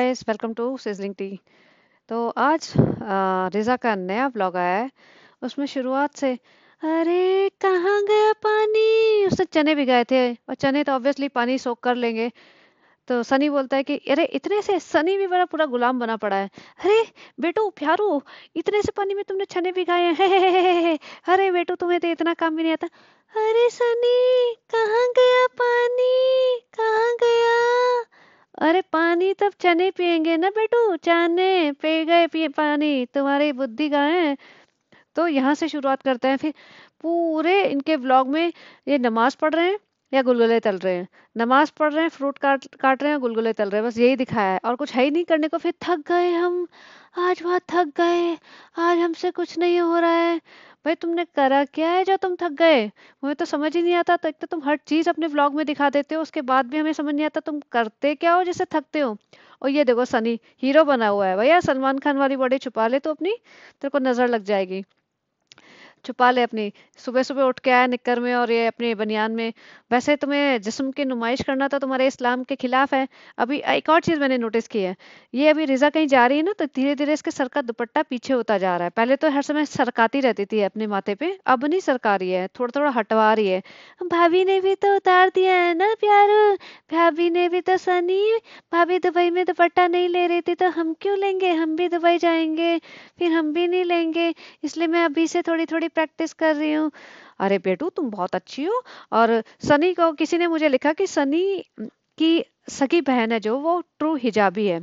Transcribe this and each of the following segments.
guys welcome to sizzling tea तो आज रिज़ा का नया ब्लॉग आया है उसमें शुरुआत से अरे कहाँ गया पानी उसने चने भी गए थे और चने तो ऑब्वियसली पानी सोख कर लेंगे तो सनी बोलता है कि अरे इतने से सनी भी बड़ा पूरा गुलाम बना पड़ा है अरे बेटू प्यारू इतने से पानी में तुमने छने भी गाए अरे बेटू तुम्हें तो इतना काम भी नहीं आता अरे सनी कहाँ गया पानी कहाँ गया अरे पानी तब चने पिएंगे ना बेटू चने पे गए पिए पानी तुम्हारी बुद्धि कहाँ है तो यहाँ से शुरुआत करते हैं फिर पूरे इनके व्लॉग में ये नमाज पढ़ रहे हैं या गुलगुले तल रहे हैं नमाज पढ़ रहे हैं फ्रूट काट काट रहे हैं गुलगुले तल रहे हैं बस यही दिखाया है और कुछ है ही नहीं करने को फिर थक गए हम आज बहुत थक गए आज हमसे कुछ नहीं हो रहा है भाई तुमने करा क्या है जो तुम थक गए मुझे तो समझ ही नहीं आता तो एक तो तुम हर चीज अपने व्लॉग में दिखा देते हो उसके बाद भी हमें समझ नहीं आता तुम करते क्या हो जैसे थकते हो और ये देखो सनी हीरो बना हुआ है भैया सलमान खान वाली बॉडी छुपा ले तो अपनी तेरे को नजर लग जाएगी छुपा ले अपनी सुबह सुबह उठ के आया निकर में और ये अपने बनियान में वैसे तुम्हें तो जिसम की नुमाइश करना तो तुम्हारे इस्लाम के खिलाफ है अभी एक और चीज़ मैंने नोटिस की है ये अभी रिजा कहीं जा रही है ना तो धीरे धीरे इसके सर का दुपट्टा पीछे होता जा रहा है पहले तो हर समय सरकाती रहती थी अपने माथे पे अब नहीं सरका रही है थोड़ा थोड़ा हटवा रही है भाभी ने भी तो उतार दिया है ना प्यारू भाभी ने भी तो सनी भाभी दुबई में दुपट्टा नहीं ले रही थी तो हम क्यों लेंगे हम भी दुबई जाएंगे फिर हम भी नहीं लेंगे इसलिए मैं अभी से थोड़ी थोड़ी प्रैक्टिस कर रही हूँ अरे बेटू तुम बहुत अच्छी हो और सनी को किसी ने मुझे लिखा कि सनी की सगी बहन है जो वो ट्रू हिजाबी है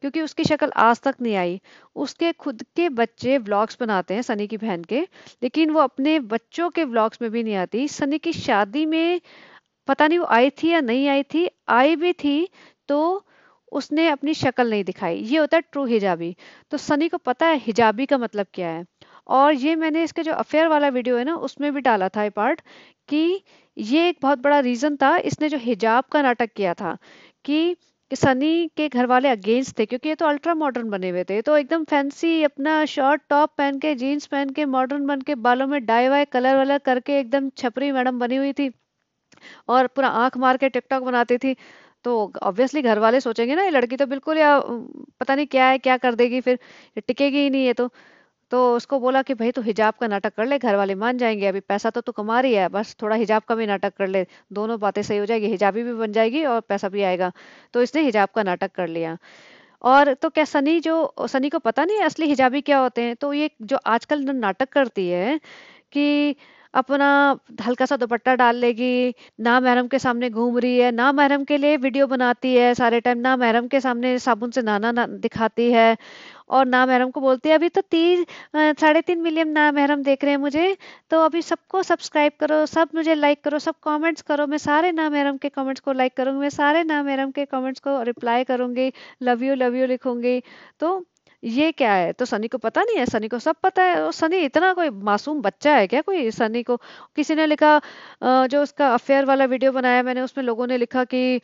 क्योंकि उसकी शक्ल आज तक नहीं आई उसके खुद के बच्चे व्लॉग्स बनाते हैं सनी की बहन के लेकिन वो अपने बच्चों के व्लॉग्स में भी नहीं आती सनी की शादी में पता नहीं वो आई थी या नहीं आई थी आई भी थी तो उसने अपनी शक्ल नहीं दिखाई ये होता है ट्रू हिजाबी तो सनी को पता है हिजाबी का मतलब क्या है और ये मैंने इसके जो अफेयर वाला वीडियो है ना उसमें भी डाला था ये पार्ट कि ये एक बहुत बड़ा रीज़न था इसने जो हिजाब का नाटक किया था कि सनी के घर वाले अगेंस्ट थे क्योंकि ये तो अल्ट्रा मॉडर्न बने हुए थे तो एकदम फैंसी अपना शॉर्ट टॉप पहन के जीन्स पहन के मॉडर्न बन के बालों में डाई वाई कलर वाला करके एकदम छपरी मैडम बनी हुई थी और पूरा आंख मार के टिकटॉक बनाती थी तो ऑब्वियसली घर वाले सोचेंगे ना ये लड़की तो बिल्कुल या पता नहीं क्या है क्या कर देगी फिर टिकेगी ही नहीं है तो तो उसको बोला कि भाई तो हिजाब का नाटक कर ले घर वाले मान जाएंगे अभी पैसा तो तू कमा रही है बस थोड़ा हिजाब का भी नाटक कर ले दोनों बातें सही हो जाएगी हिजाबी भी बन जाएगी और पैसा भी आएगा तो इसने हिजाब का नाटक कर लिया और तो क्या सनी जो सनी को पता नहीं असली हिजाबी क्या होते हैं तो ये जो आजकल नाटक करती है कि अपना हल्का सा दुपट्टा डाल लेगी ना महरम के सामने घूम रही है ना महरम के लिए वीडियो बनाती है सारे टाइम ना महरम के सामने साबुन से नाना ना दिखाती है और ना महरम को बोलती है अभी तो तीन साढ़े तीन मिलियन ना महरम देख रहे हैं मुझे तो अभी सबको सब्सक्राइब करो सब मुझे लाइक करो सब कमेंट्स करो मैं सारे ना महरम के कमेंट्स को लाइक करूँगी मैं सारे ना महरम के कमेंट्स को रिप्लाई करूँगी लव यू लव यू लिखूँगी तो ये क्या है तो सनी को पता नहीं है सनी को सब पता है और सनी इतना कोई मासूम बच्चा है क्या कोई सनी को किसी ने लिखा जो उसका अफेयर वाला वीडियो बनाया मैंने उसमें लोगों ने लिखा कि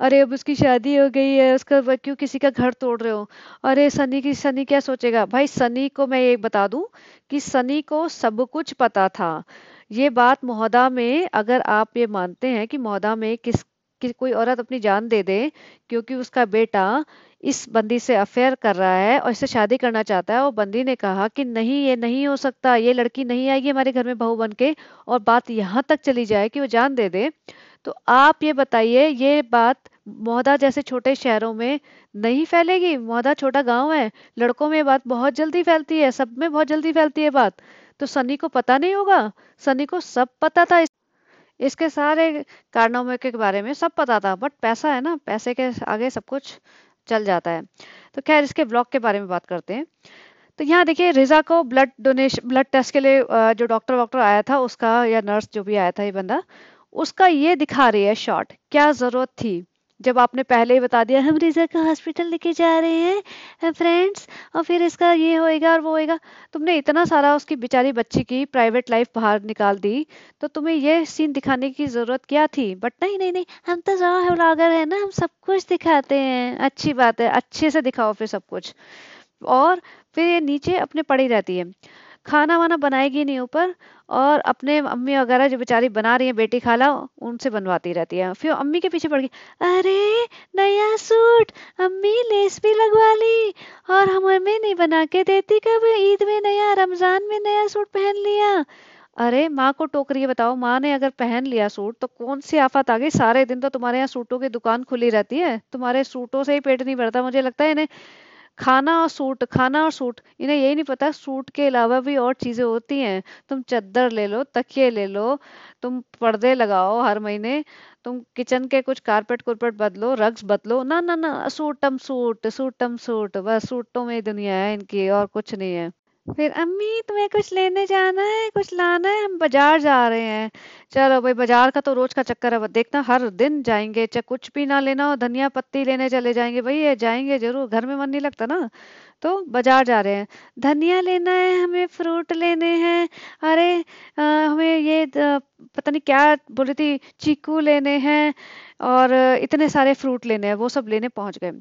अरे अब उसकी शादी हो गई है उसका क्यों किसी का घर तोड़ रहे हो अरे सनी की सनी क्या सोचेगा भाई सनी को मैं ये बता दूं कि सनी को सब कुछ पता था ये बात मोहदा में अगर आप ये मानते हैं कि मोहदा में किस कि कोई औरत अपनी जान दे दे क्योंकि उसका बेटा इस बंदी से अफेयर कर रहा है और इससे शादी करना चाहता है और बंदी ने कहा कि नहीं ये नहीं हो सकता ये लड़की नहीं आएगी हमारे घर में बहू बन के और बात यहाँ तक चली जाए कि वो जान दे दे तो आप ये बताइए ये बात मोहदा जैसे छोटे शहरों में नहीं फैलेगी मोहदा छोटा गांव है लड़कों में ये बात बहुत जल्दी फैलती है सब में बहुत जल्दी फैलती है बात तो सनी को पता नहीं होगा सनी को सब पता था इसके सारे कारनामे के बारे में सब पता था बट पैसा है ना पैसे के आगे सब कुछ चल जाता है तो खैर इसके ब्लॉक के बारे में बात करते हैं तो यहाँ देखिए रिजा को ब्लड डोनेशन ब्लड टेस्ट के लिए जो डॉक्टर वॉक्टर आया था उसका या नर्स जो भी आया था ये बंदा उसका ये दिखा रही है शॉर्ट क्या ज़रूरत थी जब आपने पहले ही बता दिया हम रिजा का हॉस्पिटल लेके जा रहे हैं फ्रेंड्स और फिर इसका ये होएगा और वो होएगा तुमने इतना सारा उसकी बेचारी बच्ची की प्राइवेट लाइफ बाहर निकाल दी तो तुम्हें ये सीन दिखाने की ज़रूरत क्या थी बट नहीं नहीं नहीं हम तो है ब्लॉगर है ना हम सब कुछ दिखाते हैं अच्छी बात है अच्छे से दिखाओ फिर सब कुछ और फिर ये नीचे अपने पड़ी रहती है खाना वाना बनाएगी नहीं ऊपर और अपने अम्मी वगैरह जो बेचारी बना रही है बेटी खाला उनसे बनवाती रहती है फिर अम्मी के पीछे पड़ गई अरे नया सूट अम्मी लेस भी लगवा ली और हम अम्मी नहीं बना के देती कब ईद में नया रमजान में नया सूट पहन लिया अरे माँ को टोक रही है बताओ माँ ने अगर पहन लिया सूट तो कौन सी आफत आ गई सारे दिन तो तुम्हारे यहाँ सूटों की दुकान खुली रहती है तुम्हारे सूटों से ही पेट नहीं भरता मुझे लगता है इन्हें खाना और सूट खाना और सूट इन्हें यही नहीं पता सूट के अलावा भी और चीज़ें होती हैं तुम चद्दर ले लो तकिए ले लो तुम पर्दे लगाओ हर महीने तुम किचन के कुछ कारपेट कुरपेट बदलो रग्स बदलो ना ना ना सूटम सूट सूटम सूट बस सूटों में ही दुनिया है इनकी और कुछ नहीं है फिर अम्मी तुम्हें कुछ लेने जाना है कुछ लाना है हम बाजार जा रहे हैं चलो भाई बाजार का तो रोज का चक्कर है देखना हर दिन जाएंगे चाहे कुछ भी ना लेना हो धनिया पत्ती लेने चले जाएंगे भाई ये जाएंगे जरूर घर में मन नहीं लगता ना तो बाजार जा रहे हैं धनिया लेना है हमें फ्रूट लेने हैं अरे आ, हमें ये पता नहीं क्या बोल रही थी चीकू लेने हैं और इतने सारे फ्रूट लेने हैं वो सब लेने पहुंच गए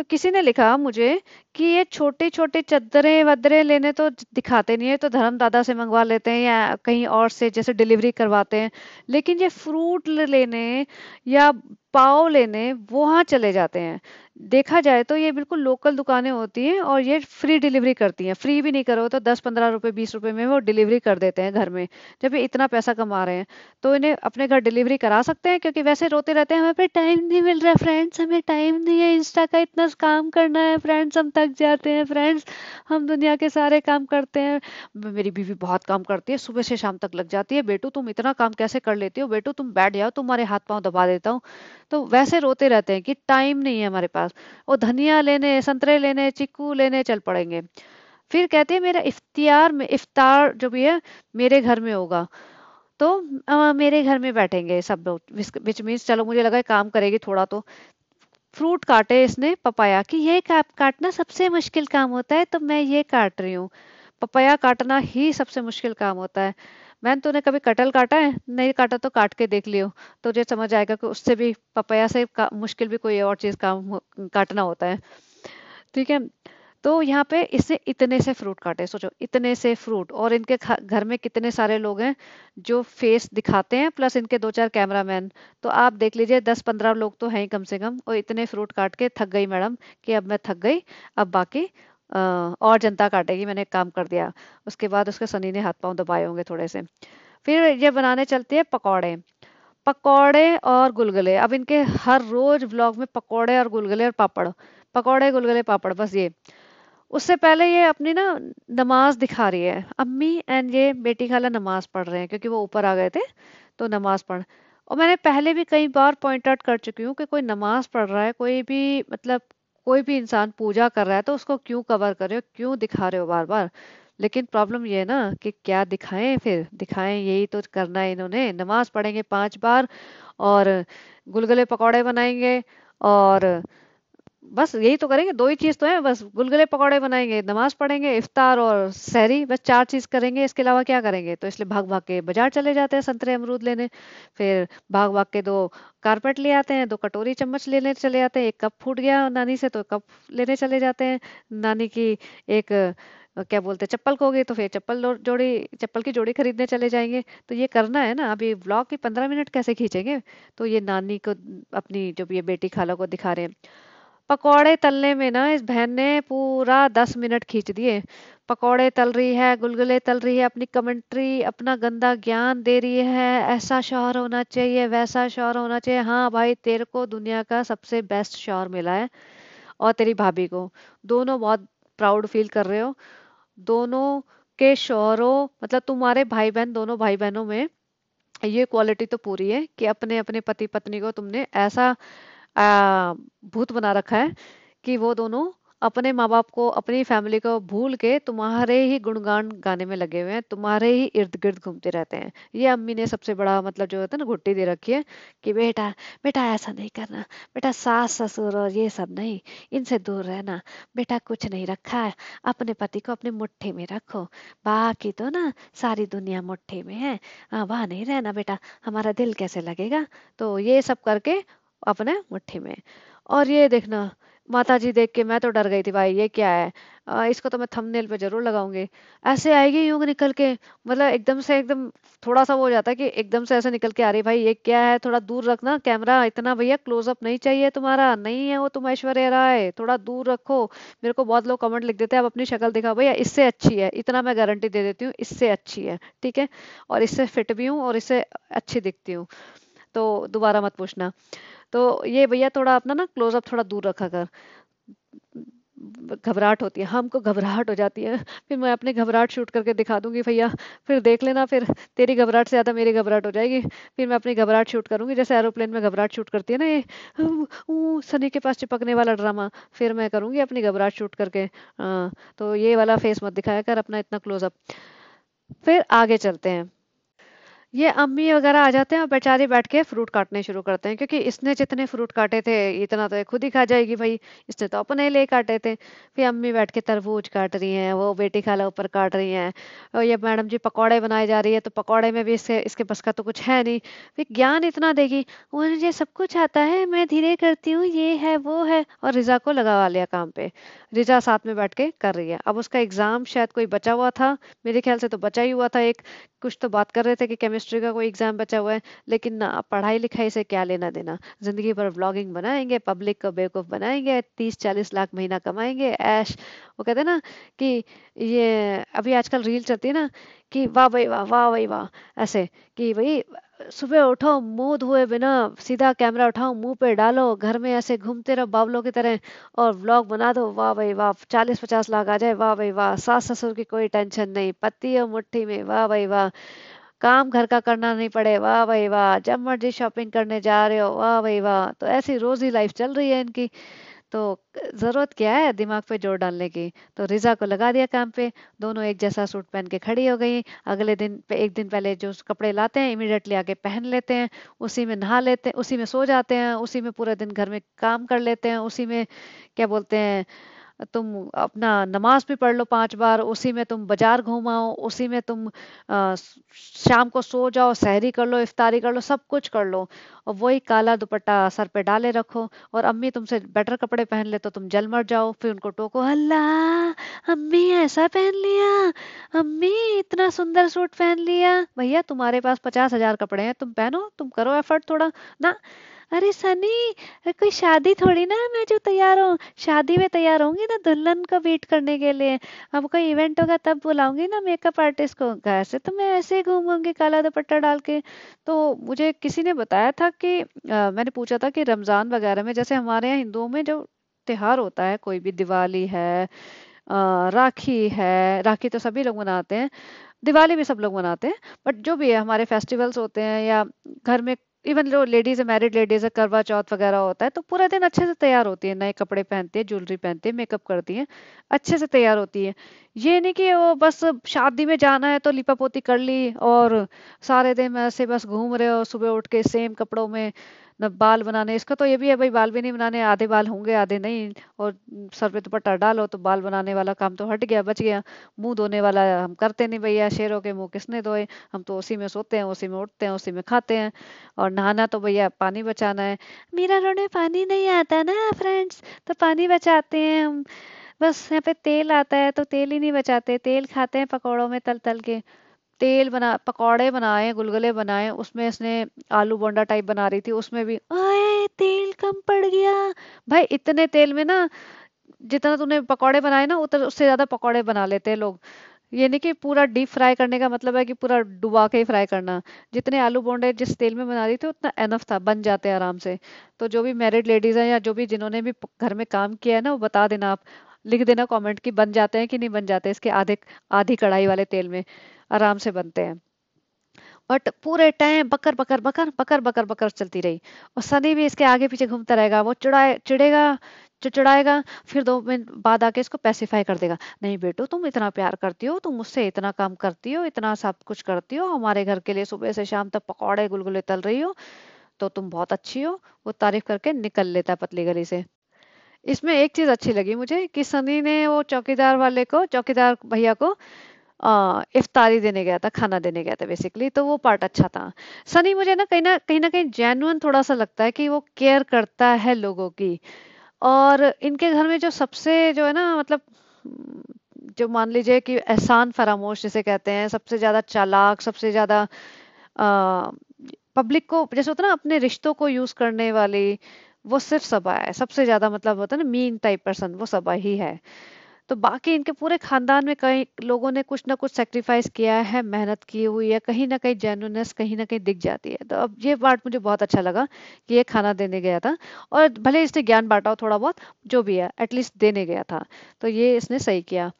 तो किसी ने लिखा मुझे कि ये छोटे छोटे चदरे वदरे लेने तो दिखाते नहीं है तो धर्म दादा से मंगवा लेते हैं या कहीं और से जैसे डिलीवरी करवाते हैं लेकिन ये फ्रूट लेने या पाव लेने वहाँ चले जाते हैं देखा जाए तो ये बिल्कुल लोकल दुकानें होती हैं और ये फ्री डिलीवरी करती हैं फ्री भी नहीं करो तो दस पंद्रह रुपये बीस रुपये में वो डिलीवरी कर देते हैं घर में जब ये इतना पैसा कमा रहे हैं तो इन्हें अपने घर डिलीवरी करा सकते हैं क्योंकि वैसे रोते रहते हैं हमें पे टाइम नहीं मिल रहा है फ्रेंड्स हमें टाइम नहीं है इंस्टा का इतना काम करना है फ्रेंड्स हम तक जाते हैं फ्रेंड्स हम दुनिया के सारे काम करते हैं मेरी बीवी बहुत काम करती है सुबह से शाम तक लग जाती है बेटू तुम इतना काम कैसे कर लेती हो बेटू तुम बैठ जाओ तुम्हारे हाथ पाँव दबा देता हूँ तो वैसे रोते रहते हैं कि टाइम नहीं है हमारे पास वो धनिया लेने संतरे लेने चिक्कू लेने चल पड़ेंगे फिर कहते हैं मेरा इफ्तियार में इफ्तार जो भी है मेरे घर में होगा तो आ, मेरे घर में बैठेंगे सब लोग विच मीन्स चलो मुझे लगा काम करेगी थोड़ा तो फ्रूट काटे इसने पपाया कि ये का, काटना सबसे मुश्किल काम होता है तो मैं ये काट रही हूँ पपाया काटना ही सबसे मुश्किल काम होता है मैम तूने कभी कटल काटा है नहीं काटा तो काट के देख लियो तो ये समझ आएगा कि उससे भी पपया से मुश्किल भी कोई और चीज़ काम काटना होता है ठीक है तो यहाँ पे इसने इतने से फ्रूट काटे सोचो इतने से फ्रूट और इनके घर में कितने सारे लोग हैं जो फेस दिखाते हैं प्लस इनके दो चार कैमरामैन तो आप देख लीजिए दस पंद्रह लोग तो हैं कम से कम और इतने फ्रूट काट के थक गई मैडम कि अब मैं थक गई अब बाकी और जनता काटेगी मैंने काम कर दिया उसके बाद उसके सनी ने हाथ पाँव दबाए होंगे थोड़े से फिर ये बनाने चलते हैं पकौड़े पकौड़े और गुलगुले अब इनके हर रोज ब्लॉग में पकौड़े और गुलगुले और पापड़ पकौड़े गुलगुले पापड़ बस ये उससे पहले ये अपनी ना नमाज दिखा रही है अम्मी एंड ये बेटी खाला नमाज पढ़ रहे हैं क्योंकि वो ऊपर आ गए थे तो नमाज पढ़ और मैंने पहले भी कई बार पॉइंट आउट कर चुकी हूँ कि कोई नमाज पढ़ रहा है कोई भी मतलब कोई भी इंसान पूजा कर रहा है तो उसको क्यों कवर कर रहे हो क्यों दिखा रहे हो बार बार लेकिन प्रॉब्लम ये है ना कि क्या दिखाएं फिर दिखाएं यही तो करना है इन्होंने नमाज पढ़ेंगे पांच बार और गुलगुले पकौड़े बनाएंगे और बस यही तो करेंगे दो ही चीज़ तो है बस गुलगुले पकौड़े बनाएंगे नमाज पढ़ेंगे इफ्तार और सहरी बस चार चीज़ करेंगे इसके अलावा क्या करेंगे तो इसलिए भाग भाग के बाजार चले जाते हैं संतरे अमरूद लेने फिर भाग भाग के दो कारपेट ले आते हैं दो कटोरी चम्मच लेने चले जाते हैं एक कप फूट गया नानी से तो कप लेने चले जाते हैं नानी की एक क्या बोलते हैं चप्पल को गई तो फिर चप्पल जोड़ी चप्पल की जोड़ी खरीदने चले जाएंगे तो ये करना है ना अभी ब्लॉग की पंद्रह मिनट कैसे खींचेंगे तो ये नानी को अपनी जो ये बेटी खाला को दिखा रहे हैं पकौड़े तलने में ना इस बहन ने पूरा दस मिनट खींच दिए पकौड़े तल रही है गुलगुले तल रही है अपनी कमेंट्री अपना गंदा ज्ञान दे रही है ऐसा शौहर होना चाहिए वैसा शौहर होना चाहिए हाँ भाई तेरे को दुनिया का सबसे बेस्ट शौहर मिला है और तेरी भाभी को दोनों बहुत प्राउड फील कर रहे हो दोनों के शौहरों मतलब तुम्हारे भाई बहन दोनों भाई बहनों में ये क्वालिटी तो पूरी है कि अपने अपने पति पत्नी को तुमने ऐसा भूत बना रखा है कि वो दोनों अपने माँ बाप को अपनी फैमिली को भूल के तुम्हारे ही गुणगान गाने में लगे हुए हैं तुम्हारे ही इर्द गिर्द घूमते रहते हैं ये अम्मी ने सबसे बड़ा मतलब जो होता है ना घुट्टी दे रखी है कि बेटा बेटा ऐसा नहीं करना बेटा सास ससुर और ये सब नहीं इनसे दूर रहना बेटा कुछ नहीं रखा है अपने पति को अपने मुठ्ठी में रखो बाकी तो ना सारी दुनिया मुठ्ठी में है हाँ वहाँ नहीं रहना बेटा हमारा दिल कैसे लगेगा तो ये सब करके अपने मुट्ठी में और ये देखना माता जी देख के मैं तो डर गई थी भाई ये क्या है आ, इसको तो मैं थंबनेल पे जरूर लगाऊंगी ऐसे आएगी यूं निकल के मतलब एकदम से एकदम थोड़ा सा वो हो जाता है कि एकदम से ऐसे निकल के आ रही भाई ये क्या है थोड़ा दूर रखना कैमरा इतना भैया क्लोजअप नहीं चाहिए तुम्हारा नहीं है वो तुम रहा राय थोड़ा दूर रखो मेरे को बहुत लोग कमेंट लिख देते हैं आप अपनी शक्ल दिखाओ भैया इससे अच्छी है इतना मैं गारंटी दे देती हूँ इससे अच्छी है ठीक है और इससे फिट भी हूँ और इससे अच्छी दिखती हूँ तो दोबारा मत पूछना तो ये भैया थोड़ा अपना ना क्लोजअप थोड़ा दूर रखा कर घबराहट होती है हाँ, हमको घबराहट हो जाती है फिर मैं अपने घबराहट शूट करके दिखा दूंगी भैया फिर देख लेना फिर तेरी घबराहट से ज़्यादा मेरी घबराहट हो जाएगी फिर मैं अपनी घबराहट शूट करूंगी जैसे एरोप्लेन में घबराहट शूट करती है ना ये सनी के पास चिपकने वाला ड्रामा फिर मैं करूंगी अपनी घबराहट शूट करके आ, तो ये वाला फेस मत दिखाया कर अपना इतना क्लोजअप फिर आगे चलते हैं ये अम्मी वगैरह आ जाते हैं और बेचारे बैठ के फ्रूट काटने शुरू करते हैं क्योंकि इसने जितने फ्रूट काटे थे इतना तो खुद ही खा जाएगी भाई इसने तो अपने लिए काटे थे फिर अम्मी बैठ के तरबूज काट रही हैं वो बेटी खाला ऊपर काट रही हैं और ये मैडम जी पकौड़े बनाए जा रही है तो पकौड़े में भी इससे इसके बस का तो कुछ है नहीं फिर ज्ञान इतना देगी वो मुझे सब कुछ आता है मैं धीरे करती हूँ ये है वो है और रिजा को लगा लिया काम पे रिजा साथ में बैठ के कर रही है अब उसका एग्जाम शायद कोई बचा हुआ था मेरे ख्याल से तो बचा ही हुआ था एक कुछ तो बात कर रहे थे कि केमिस्ट्री केमिस्ट्री का कोई एग्जाम बचा हुआ है लेकिन ना पढ़ाई लिखाई से क्या लेना देना जिंदगी भर ब्लॉगिंग बनाएंगे पब्लिक का बेवकूफ बनाएंगे तीस चालीस लाख महीना कमाएंगे ऐश वो कहते हैं ना कि ये अभी आजकल रील चलती है ना कि वाह भाई वाह वाह भाई वाह ऐसे कि भाई सुबह उठो मुंह धोए बिना सीधा कैमरा उठाओ मुंह पे डालो घर में ऐसे घूमते रहो बावलों की तरह और व्लॉग बना दो वाह भाई वाह चालीस पचास लाख आ जाए वाह भाई वाह सास ससुर की कोई टेंशन नहीं पति और मुट्ठी में वाह भाई वाह काम घर का करना नहीं पड़े वाह भाई वाह जब मर्जी शॉपिंग करने जा रहे हो वाह भाई वाह तो ऐसी रोज ही लाइफ चल रही है इनकी तो ज़रूरत क्या है दिमाग पे जोर डालने की तो रिजा को लगा दिया काम पे दोनों एक जैसा सूट पहन के खड़ी हो गई अगले दिन पे एक दिन पहले जो कपड़े लाते हैं इमिडिएटली आके पहन लेते हैं उसी में नहा लेते हैं उसी में सो जाते हैं उसी में पूरा दिन घर में काम कर लेते हैं उसी में क्या बोलते हैं तुम अपना नमाज भी पढ़ लो पांच बार उसी में तुम बाजार घूमाओ उसी में तुम आ, शाम को सो जाओ सहरी कर लो इफ्तारी कर लो सब कुछ कर लो और वही काला दुपट्टा सर पे डाले रखो और अम्मी तुमसे बेटर कपड़े पहन ले तो तुम जल मर जाओ फिर उनको टोको अल्लाह अम्मी ऐसा पहन लिया अम्मी इतना सुंदर सूट पहन लिया भैया तुम्हारे पास पचास हजार कपड़े हैं तुम पहनो तुम करो एफर्ट थोड़ा ना अरे सनी कोई शादी थोड़ी ना मैं जो तैयार हूँ शादी में तैयार होंगी ना दुल्हन को वेट करने के लिए अब कोई इवेंट होगा तब बुलाऊंगी ना मेकअप आर्टिस्ट को घर से तो मैं ऐसे ही घूमूंगी काला दुपट्टा डाल के तो मुझे किसी ने बताया था कि आ, मैंने पूछा था कि रमजान वगैरह में जैसे हमारे यहाँ हिंदुओं में जो त्योहार होता है कोई भी दिवाली है राखी है राखी तो सभी लोग मनाते हैं दिवाली भी सब लोग मनाते हैं बट जो भी है हमारे फेस्टिवल्स होते हैं या घर में इवन जो लेडीज मैरिड लेडीज है करवा चौथ वगैरह होता है तो पूरा दिन अच्छे से तैयार होती है नए कपड़े पहनती है ज्वेलरी पहनती है मेकअप करती है अच्छे से तैयार होती है ये नहीं कि वो बस शादी में जाना है तो लिपा पोती कर ली और सारे दिन ऐसे बस घूम रहे हो सुबह उठ के सेम कपड़ों में बाल बनाने इसका तो ये भी है भाई बाल भी नहीं बनाने आधे बाल होंगे आधे नहीं और सर पे दुपट्टा तो डालो तो बाल बनाने वाला काम तो हट गया बच गया मुंह धोने वाला हम करते नहीं भैया शेरों के मुंह किसने धोए हम तो उसी में सोते हैं उसी में उठते हैं उसी में खाते हैं और नहाना तो भैया पानी बचाना है मेरा रोने पानी नहीं आता ना फ्रेंड्स तो पानी बचाते हैं हम बस यहाँ पे तेल आता है तो तेल ही नहीं बचाते तेल खाते हैं पकौड़ों में तल तल के तेल बना पकौड़े बनाए गुलगुले बनाए उसमें इसने आलू बोंडा टाइप बना रही थी उसमें भी आए तेल कम पड़ गया भाई इतने तेल में ना जितना तूने पकौड़े बनाए ना उतना उससे ज़्यादा पकौड़े बना लेते हैं लोग ये नहीं कि पूरा डीप फ्राई करने का मतलब है कि पूरा डुबा के ही फ्राई करना जितने आलू बोंडे जिस तेल में बना रही थी उतना एनफ था बन जाते आराम से तो जो भी मैरिड लेडीज़ हैं या जो भी जिन्होंने भी घर में काम किया है ना वो बता देना आप लिख देना कमेंट कि बन जाते हैं कि नहीं बन जाते इसके आधे आधी कढ़ाई वाले तेल में आराम से बनते हैं बट पूरे टाइम बकर बकर बकर बकर बकर बकर चलती रही और सनी भी इसके आगे पीछे घूमता रहेगा वो चिड़ाए चिड़ेगा चिड़ाएगा फिर दो मिनट बाद आके इसको पैसिफाई कर देगा नहीं बेटो तुम इतना प्यार करती हो तुम मुझसे इतना काम करती हो इतना सब कुछ करती हो हमारे घर के लिए सुबह से शाम तक पकौड़े गुलगुले तल रही हो तो तुम बहुत अच्छी हो वो तारीफ करके निकल लेता है पतली गली से इसमें एक चीज़ अच्छी लगी मुझे कि सनी ने वो चौकीदार वाले को चौकीदार भैया को इफ्तारी देने गया था खाना देने गया था बेसिकली तो वो पार्ट अच्छा था सनी मुझे ना कहीं ना कहीं ना कहीं जेनुअन थोड़ा सा लगता है कि वो केयर करता है लोगों की और इनके घर में जो सबसे जो है ना मतलब हम्म, जो मान लीजिए कि एहसान फरामोश जिसे कहते हैं सबसे ज़्यादा चालाक सबसे ज़्यादा पब्लिक को जैसे होता ना अपने रिश्तों को यूज़ करने वाली वो सिर्फ सबा है सबसे ज़्यादा मतलब होता है ना मीन टाइप पर्सन वो सबा ही है तो बाकी इनके पूरे खानदान में कई लोगों ने कुछ ना कुछ सेक्रीफाइस किया है मेहनत की हुई है कहीं ना कहीं जेनुनस कहीं ना कहीं दिख जाती है तो अब ये पार्ट मुझे बहुत अच्छा लगा कि ये खाना देने गया था और भले इसने ज्ञान बांटा हो थोड़ा बहुत जो भी है एटलीस्ट देने गया था तो ये इसने सही किया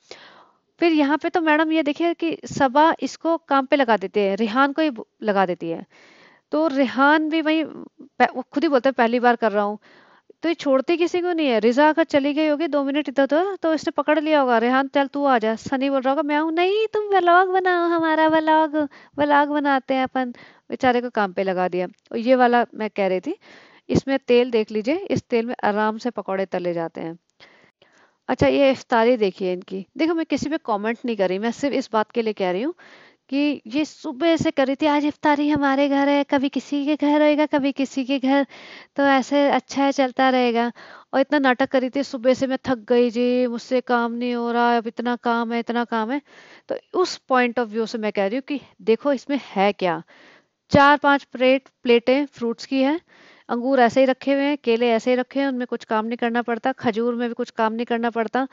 फिर यहाँ पे तो मैडम ये देखिए कि सबा इसको काम पे लगा देते है रिहान को ही लगा देती है तो रेहान भी वही वो खुद ही बोलता है पहली बार कर रहा हूँ तो ये छोड़ती किसी को नहीं है रिजा अगर चली गई होगी दो मिनट इधर उधर तो, तो इसने पकड़ लिया होगा रेहान चल तू आ जा सनी बोल रहा होगा मैं हूँ नहीं तुम व्लॉग बनाओ हमारा व्लॉग व्लॉग बनाते हैं अपन बेचारे को काम पे लगा दिया और ये वाला मैं कह रही थी इसमें तेल देख लीजिए इस तेल में आराम से पकौड़े तले जाते हैं अच्छा ये इफ्तारी देखिए इनकी देखो मैं किसी पे कमेंट नहीं कर रही मैं सिर्फ इस बात के लिए कह रही हूँ कि ये सुबह से करी थी आज इफ्तारी हमारे घर है कभी किसी के घर रहेगा कभी किसी के घर तो ऐसे अच्छा है चलता रहेगा और इतना नाटक करी थी सुबह से मैं थक गई जी मुझसे काम नहीं हो रहा अब इतना काम है इतना काम है तो उस पॉइंट ऑफ व्यू से मैं कह रही हूँ कि देखो इसमें है क्या चार पांच प्लेट प्लेटें फ्रूट्स की है अंगूर ऐसे ही रखे हुए हैं केले ऐसे ही रखे हैं उनमें कुछ काम नहीं करना पड़ता खजूर में भी कुछ काम नहीं करना पड़ता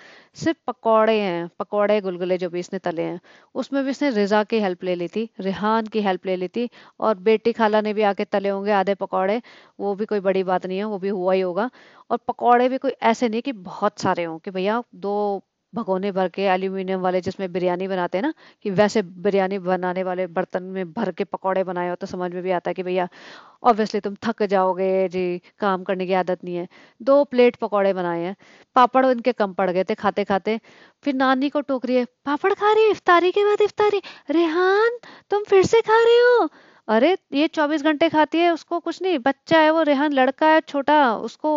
सिर्फ पकौड़े हैं पकौड़े गुलगुले जो भी इसने तले हैं उसमें भी इसने रिजा की हेल्प ले ली थी रिहान की हेल्प ले ली थी और बेटी खाला ने भी आके तले होंगे आधे पकौड़े वो भी कोई बड़ी बात नहीं है वो भी हुआ ही होगा और पकौड़े भी कोई ऐसे नहीं कि बहुत सारे हों कि भैया दो भगोने भर के एल्यूमिनियम वाले जिसमें बिरयानी बनाते हैं ना कि वैसे बिरयानी बनाने वाले बर्तन में भर के पकौड़े बनाए हो तो समझ में भी आता है कि भैया ऑब्वियसली तुम थक जाओगे जी काम करने की आदत नहीं है दो प्लेट पकौड़े बनाए हैं पापड़ इनके कम पड़ गए थे खाते खाते फिर नानी को टोक रही है पापड़ खा रही है इफ्तारी के बाद इफ्तारी रेहान तुम फिर से खा रहे हो अरे ये चौबीस घंटे खाती है उसको कुछ नहीं बच्चा है वो रेहान लड़का है छोटा उसको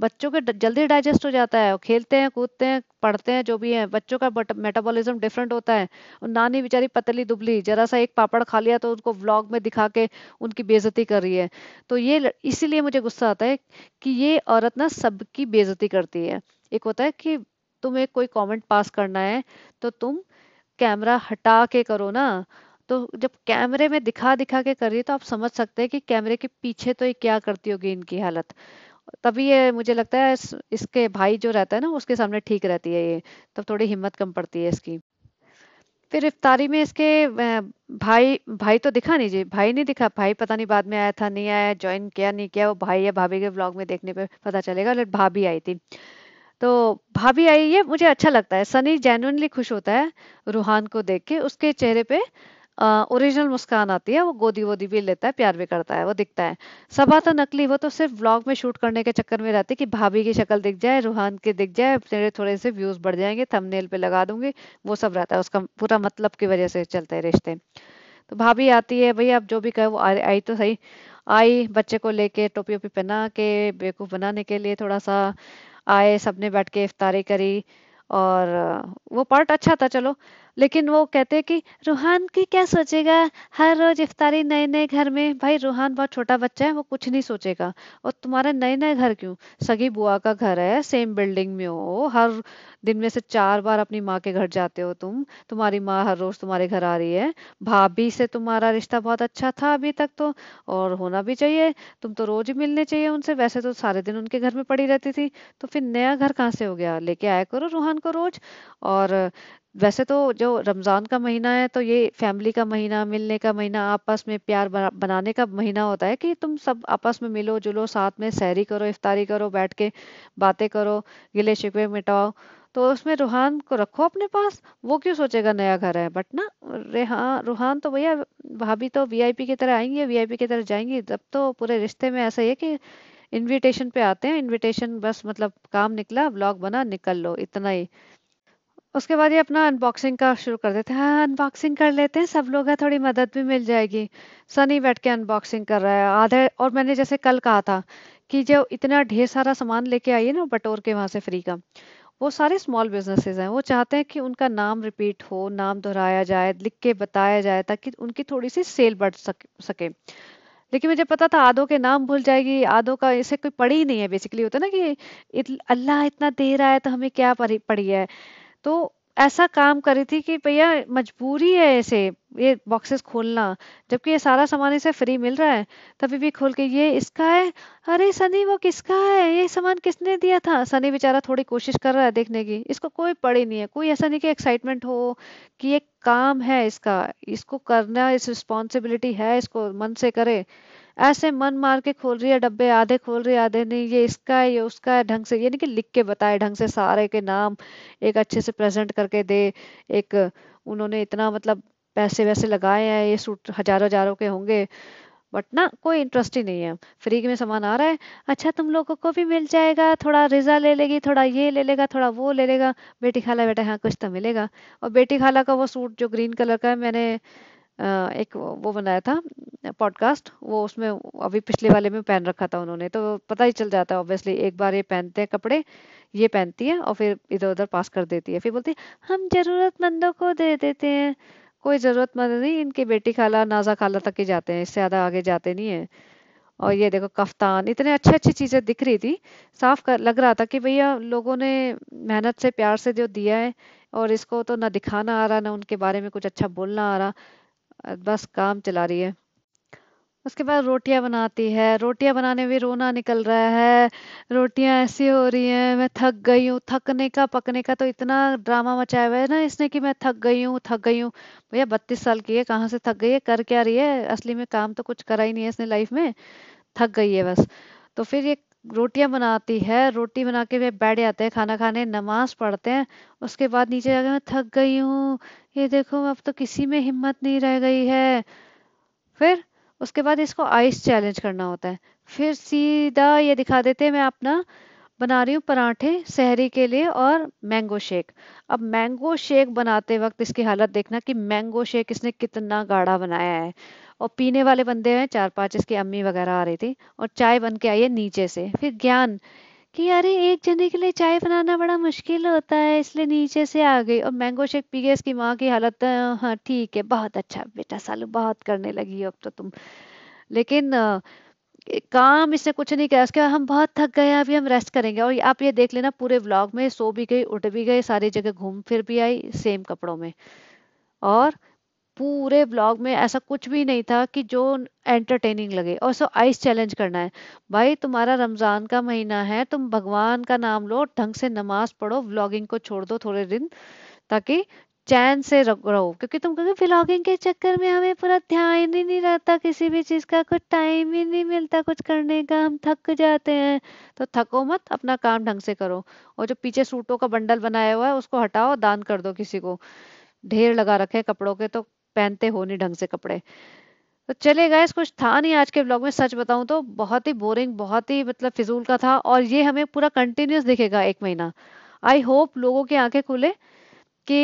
बच्चों के जल्दी डाइजेस्ट हो जाता है खेलते हैं कूदते हैं पढ़ते हैं जो भी है बच्चों का मेटाबॉलिज्म डिफरेंट होता है और नानी बेचारी पतली दुबली जरा सा एक पापड़ खा लिया तो उनको व्लॉग में दिखा के उनकी बेजती कर रही है तो ये इसीलिए मुझे गुस्सा आता है कि ये औरत ना सबकी बेजती करती है एक होता है कि तुम्हें कोई कमेंट पास करना है तो तुम कैमरा हटा के करो ना तो जब कैमरे में दिखा दिखा के कर रही है तो आप समझ सकते हैं कि कैमरे के पीछे तो ये क्या करती होगी इनकी हालत तभी ये मुझे लगता है इसके भाई जो रहता है ना उसके सामने ठीक रहती है ये तब थोड़ी हिम्मत कम पड़ती है इसकी फिर इफ्तारी में इसके भाई भाई तो दिखा नहीं जी भाई नहीं दिखा भाई पता नहीं बाद में आया था नहीं आया ज्वाइन किया नहीं किया वो भाई या भाभी के व्लॉग में देखने पे पता चलेगा लेकिन भाभी आई थी तो भाभी आई ये मुझे अच्छा लगता है सनी जेनुअनली खुश होता है रूहान को देख के उसके चेहरे पे ओरिजिनल मुस्कान आती है वो गोदी वोदी भी लेता है प्यार भी करता है वो दिखता है सबा तो नकली वो तो सिर्फ व्लॉग में शूट करने के चक्कर में रहती है कि भाभी की शक्ल दिख जाए रूहान के दिख जाए मेरे थोड़े से व्यूज बढ़ जाएंगे थंबनेल पे लगा दूंगी वो सब रहता है उसका पूरा मतलब की वजह से चलते हैं रिश्ते तो भाभी आती है भाई आप जो भी कहे वो आई तो सही आई बच्चे को लेके टोपी ओपी पहना के बेवकूफ़ बनाने के लिए थोड़ा सा आए सबने बैठ के इफ्तारी करी और वो पार्ट अच्छा था चलो लेकिन वो कहते हैं कि रूहान की क्या सोचेगा हर रोज इफ्तारी नए नए घर में भाई रूहान बहुत छोटा बच्चा है वो कुछ नहीं सोचेगा और तुम्हारा नए नए घर क्यों सगी बुआ का घर है सेम बिल्डिंग में हो हर दिन में से चार बार अपनी माँ के घर जाते हो तुम तुम्हारी माँ हर रोज तुम्हारे घर आ रही है भाभी से तुम्हारा रिश्ता बहुत अच्छा था अभी तक तो और होना भी चाहिए तुम तो रोज ही मिलने चाहिए उनसे वैसे तो सारे दिन उनके घर में पड़ी रहती थी तो फिर नया घर कहाँ से हो गया लेके आया करो रूहान को रोज और वैसे तो जो रमज़ान का महीना है तो ये फैमिली का महीना मिलने का महीना आपस में प्यार बनाने का महीना होता है कि तुम सब आपस में मिलो जुलो साथ में सहरी करो इफ्तारी करो बैठ के बातें करो गिले शिकवे मिटाओ तो उसमें रूहान को रखो अपने पास वो क्यों सोचेगा नया घर है बट ना रेहा रूहान तो भैया भाभी तो वीआईपी की तरह आएंगे वीआईपी की तरह जाएंगी तब तो पूरे रिश्ते में ऐसा ही है कि इनविटेशन पे आते हैं इनविटेशन बस मतलब काम निकला ब्लॉग बना निकल लो इतना ही उसके बाद ये अपना अनबॉक्सिंग का शुरू कर देते हैं हाँ अनबॉक्सिंग कर लेते हैं सब लोग हैं थोड़ी मदद भी मिल जाएगी सनी बैठ के अनबॉक्सिंग कर रहा है आधे और मैंने जैसे कल कहा था कि जो इतना ढेर सारा सामान लेके है ना बटोर के वहाँ से फ्री का वो सारे स्मॉल बिजनेसेस हैं वो चाहते हैं कि उनका नाम रिपीट हो नाम दोहराया जाए लिख के बताया जाए ताकि उनकी थोड़ी सी सेल बढ़ सके लेकिन मुझे पता था आदो के नाम भूल जाएगी आदो का इसे कोई पड़ी ही नहीं है बेसिकली होता ना कि अल्लाह इतना दे रहा है तो हमें क्या पड़ी है तो ऐसा काम करी थी कि भैया मजबूरी है ऐसे ये बॉक्सेस खोलना जबकि ये सारा सामान इसे फ्री मिल रहा है तभी भी खोल के ये इसका है अरे सनी वो किसका है ये सामान किसने दिया था सनी बेचारा थोड़ी कोशिश कर रहा है देखने की इसको कोई पड़ी नहीं है कोई ऐसा नहीं कि एक्साइटमेंट हो कि ये काम है इसका इसको करना इस रिस्पॉन्सिबिलिटी है इसको मन से करे ऐसे मन मार के खोल रही है डब्बे आधे खोल रही है आधे नहीं ये इसका है ये उसका है ढंग से यानी कि लिख के बताए ढंग से सारे के नाम एक अच्छे से प्रेजेंट करके दे एक उन्होंने इतना मतलब पैसे वैसे लगाए हैं ये सूट हजारों हजारों के होंगे बट ना कोई इंटरेस्ट ही नहीं है फ्री में सामान आ रहा है अच्छा तुम लोगों को भी मिल जाएगा थोड़ा रिजा ले लेगी थोड़ा ये ले लेगा थोड़ा वो ले लेगा बेटी खाला बेटा हाँ कुछ तो मिलेगा और बेटी खाला का वो सूट जो ग्रीन कलर का है मैंने एक वो बनाया था पॉडकास्ट वो उसमें अभी पिछले वाले में पहन रखा था उन्होंने तो पता ही चल जाता है ऑब्वियसली एक बार ये पहनते हैं कपड़े ये पहनती है और फिर इधर उधर पास कर देती है फिर बोलती है हम जरूरतमंदों को दे देते हैं कोई जरूरतमंद नहीं इनके बेटी खाला नाजा खाला तक ही जाते हैं इससे ज़्यादा आगे जाते नहीं है और ये देखो कफ्तान इतने अच्छी अच्छी चीज़ें दिख रही थी साफ कर लग रहा था कि भैया लोगों ने मेहनत से प्यार से जो दिया है और इसको तो ना दिखाना आ रहा ना उनके बारे में कुछ अच्छा बोलना आ रहा बस काम चला रही है उसके बाद रोटियां बनाती है रोटियां बनाने में रोना निकल रहा है रोटियां ऐसी हो रही हैं मैं थक गई हूँ थकने का पकने का तो इतना ड्रामा मचाया हुआ है ना इसने कि मैं थक गई हूँ थक गई हूँ भैया बत्तीस साल की है कहाँ से थक गई है कर क्या रही है असली में काम तो कुछ करा ही नहीं है इसने लाइफ में थक गई है बस तो फिर ये रोटियां बनाती है रोटी बना के वे बैठ जाते हैं खाना खाने नमाज पढ़ते हैं उसके बाद नीचे जाके मैं थक गई हूँ ये देखो अब तो किसी में हिम्मत नहीं रह गई है फिर उसके बाद इसको आइस चैलेंज करना होता है फिर सीधा ये दिखा देते हैं मैं अपना बना रही हूँ पराठे सहरी के लिए और मैंगो शेक अब मैंगो शेक बनाते वक्त इसकी हालत देखना कि मैंगो शेक इसने कितना गाढ़ा बनाया है और पीने वाले बंदे हैं चार पांच इसकी अम्मी वगैरह आ रही थी और चाय बन के आई है नीचे से फिर ज्ञान कि अरे एक जने के लिए चाय बनाना बड़ा मुश्किल होता है इसलिए नीचे से आ गई और मैंगो शेक पी गए इसकी माँ की हालत हाँ ठीक है बहुत अच्छा बेटा सालू बहुत करने लगी अब तो तुम लेकिन काम इसने कुछ नहीं किया उसके बाद हम बहुत थक गए अभी हम रेस्ट करेंगे और आप ये देख लेना पूरे व्लॉग में सो भी गई उठ भी गई सारी जगह घूम फिर भी आई सेम कपड़ों में और पूरे ब्लॉग में ऐसा कुछ भी नहीं था कि जो एंटरटेनिंग लगे और सो आइस चैलेंज करना है भाई तुम्हारा रमज़ान का महीना है तुम भगवान का नाम लो ढंग से नमाज पढ़ो व्लॉगिंग को छोड़ दो थोड़े दिन ताकि चैन से रहो क्योंकि तुम क्योंकि व्लॉगिंग के चक्कर में हमें पूरा ध्यान ही नहीं रहता किसी भी चीज़ का कुछ टाइम ही नहीं मिलता कुछ करने का हम थक जाते हैं तो थको मत अपना काम ढंग से करो और जो पीछे सूटों का बंडल बनाया हुआ है उसको हटाओ दान कर दो किसी को ढेर लगा रखे कपड़ों के तो पहनते हो नहीं ढंग से कपड़े तो चले गए कुछ था नहीं आज के ब्लॉग में सच बताऊं तो बहुत ही बोरिंग बहुत ही मतलब फिजूल का था और ये हमें पूरा कंटिन्यूस दिखेगा एक महीना आई होप लोगों की आंखें खुले कि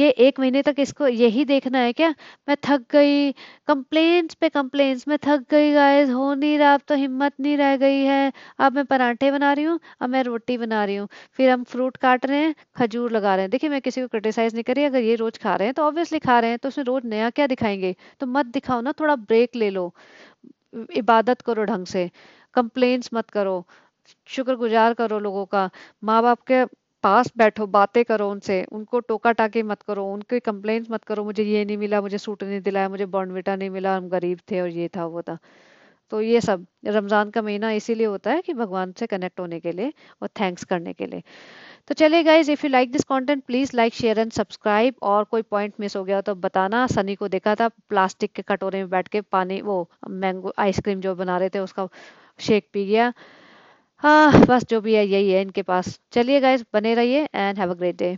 ये एक महीने तक इसको यही देखना है क्या मैं थक गई कंप्लेंट्स पे कंप्लेंट्स मैं थक गई गाइस हो नहीं रहा अब तो हिम्मत नहीं रह गई है अब मैं पराठे बना रही हूँ अब मैं रोटी बना रही हूँ फिर हम फ्रूट काट रहे हैं खजूर लगा रहे हैं देखिए मैं किसी को क्रिटिसाइज़ नहीं करी अगर ये रोज़ खा रहे हैं तो ऑब्वियसली खा रहे हैं तो उसमें रोज़ नया क्या दिखाएंगे तो मत दिखाओ ना थोड़ा ब्रेक ले लो इबादत करो ढंग से कंप्लेंट्स मत करो शुक्रगुजार करो लोगों का माँ बाप के पास बैठो बातें करो उनसे उनको टोका टाके मत करो उनके कंप्लेंट्स मत करो मुझे ये नहीं मिला मुझे सूट नहीं दिलाया मुझे बॉर्नविटा नहीं मिला हम गरीब थे और ये था वो था तो ये सब रमज़ान का महीना इसीलिए होता है कि भगवान से कनेक्ट होने के लिए और थैंक्स करने के लिए तो चलिए guys if you like this content please like share and subscribe और कोई पॉइंट मिस हो गया तो बताना सनी को देखा था प्लास्टिक के कटोरे में बैठ के पानी वो मैंगो आइसक्रीम जो बना रहे थे उसका शेक पी गया हाँ बस जो भी है यही है इनके पास चलिए गाइज बने रहिए and have a great day